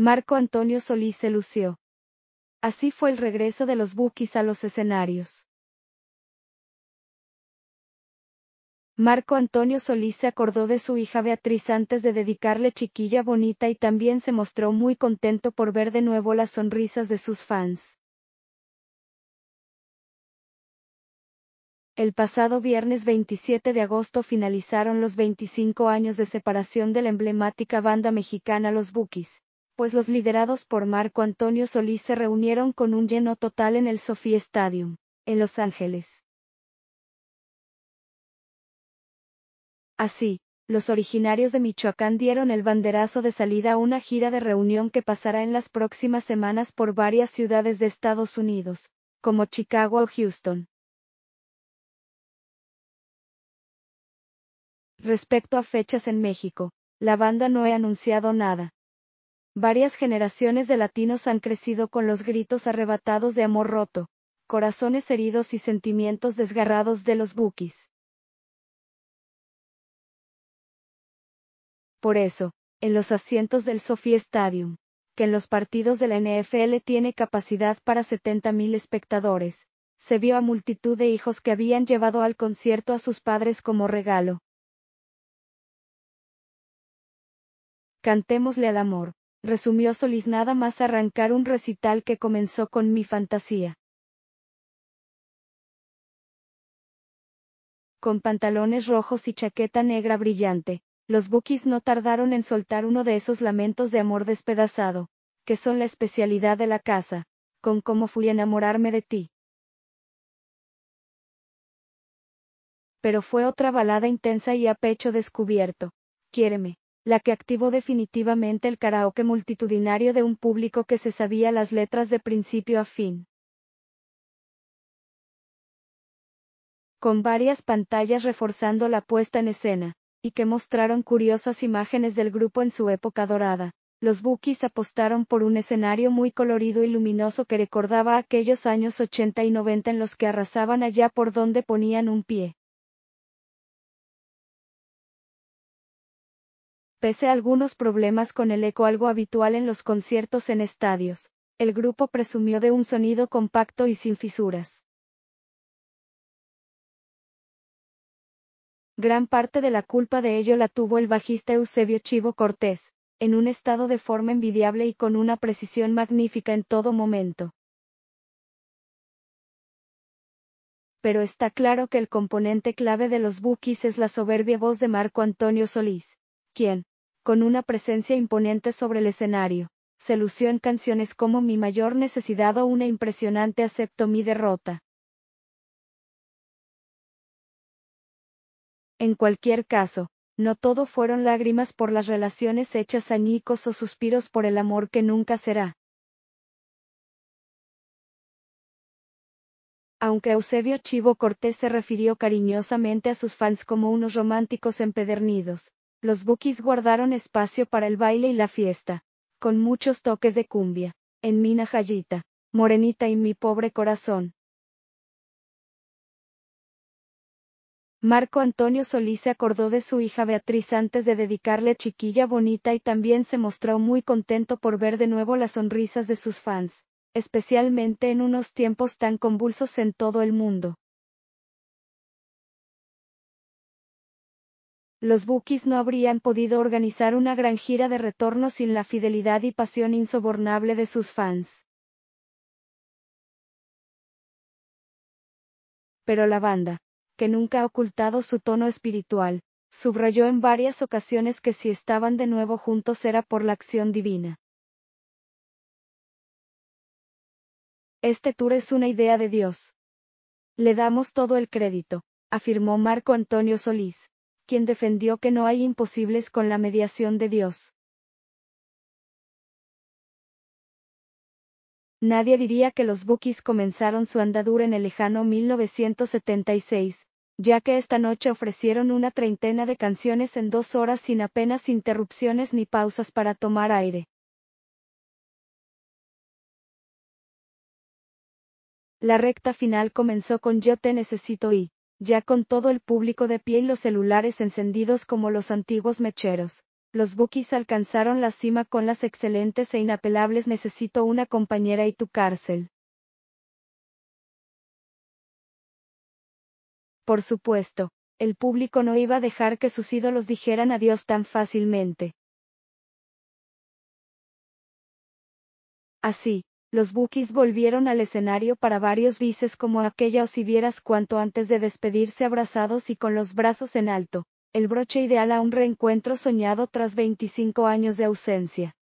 Marco Antonio Solís se lució. Así fue el regreso de los Bukis a los escenarios. Marco Antonio Solís se acordó de su hija Beatriz antes de dedicarle Chiquilla Bonita y también se mostró muy contento por ver de nuevo las sonrisas de sus fans. El pasado viernes 27 de agosto finalizaron los 25 años de separación de la emblemática banda mexicana Los Bukis pues los liderados por Marco Antonio Solís se reunieron con un lleno total en el Sophie Stadium, en Los Ángeles. Así, los originarios de Michoacán dieron el banderazo de salida a una gira de reunión que pasará en las próximas semanas por varias ciudades de Estados Unidos, como Chicago o Houston. Respecto a fechas en México, la banda no ha anunciado nada. Varias generaciones de latinos han crecido con los gritos arrebatados de amor roto, corazones heridos y sentimientos desgarrados de los bookies. Por eso, en los asientos del Sophie Stadium, que en los partidos de la NFL tiene capacidad para 70.000 espectadores, se vio a multitud de hijos que habían llevado al concierto a sus padres como regalo. Cantémosle al amor resumió Solís nada más arrancar un recital que comenzó con mi fantasía. Con pantalones rojos y chaqueta negra brillante, los bookies no tardaron en soltar uno de esos lamentos de amor despedazado, que son la especialidad de la casa, con cómo fui a enamorarme de ti. Pero fue otra balada intensa y a pecho descubierto. Quiéreme la que activó definitivamente el karaoke multitudinario de un público que se sabía las letras de principio a fin. Con varias pantallas reforzando la puesta en escena, y que mostraron curiosas imágenes del grupo en su época dorada, los Bookies apostaron por un escenario muy colorido y luminoso que recordaba aquellos años 80 y 90 en los que arrasaban allá por donde ponían un pie. Pese a algunos problemas con el eco algo habitual en los conciertos en estadios, el grupo presumió de un sonido compacto y sin fisuras. Gran parte de la culpa de ello la tuvo el bajista Eusebio Chivo Cortés, en un estado de forma envidiable y con una precisión magnífica en todo momento. Pero está claro que el componente clave de los Bookies es la soberbia voz de Marco Antonio Solís quien, con una presencia imponente sobre el escenario, se lució en canciones como Mi mayor necesidad o Una impresionante acepto mi derrota. En cualquier caso, no todo fueron lágrimas por las relaciones hechas añicos o suspiros por el amor que nunca será. Aunque Eusebio Chivo Cortés se refirió cariñosamente a sus fans como unos románticos empedernidos, los bookies guardaron espacio para el baile y la fiesta, con muchos toques de cumbia, en Mina Jayita, Morenita y mi pobre corazón. Marco Antonio Solís se acordó de su hija Beatriz antes de dedicarle Chiquilla Bonita y también se mostró muy contento por ver de nuevo las sonrisas de sus fans, especialmente en unos tiempos tan convulsos en todo el mundo. los Bookies no habrían podido organizar una gran gira de retorno sin la fidelidad y pasión insobornable de sus fans. Pero la banda, que nunca ha ocultado su tono espiritual, subrayó en varias ocasiones que si estaban de nuevo juntos era por la acción divina. Este tour es una idea de Dios. Le damos todo el crédito, afirmó Marco Antonio Solís quien defendió que no hay imposibles con la mediación de Dios. Nadie diría que los Bookies comenzaron su andadura en el lejano 1976, ya que esta noche ofrecieron una treintena de canciones en dos horas sin apenas interrupciones ni pausas para tomar aire. La recta final comenzó con Yo te necesito y ya con todo el público de pie y los celulares encendidos como los antiguos mecheros. Los Bookies alcanzaron la cima con las excelentes e inapelables Necesito una compañera y tu cárcel. Por supuesto, el público no iba a dejar que sus ídolos dijeran adiós tan fácilmente. Así, los Bookies volvieron al escenario para varios bises como aquella o si vieras cuanto antes de despedirse abrazados y con los brazos en alto, el broche ideal a un reencuentro soñado tras 25 años de ausencia.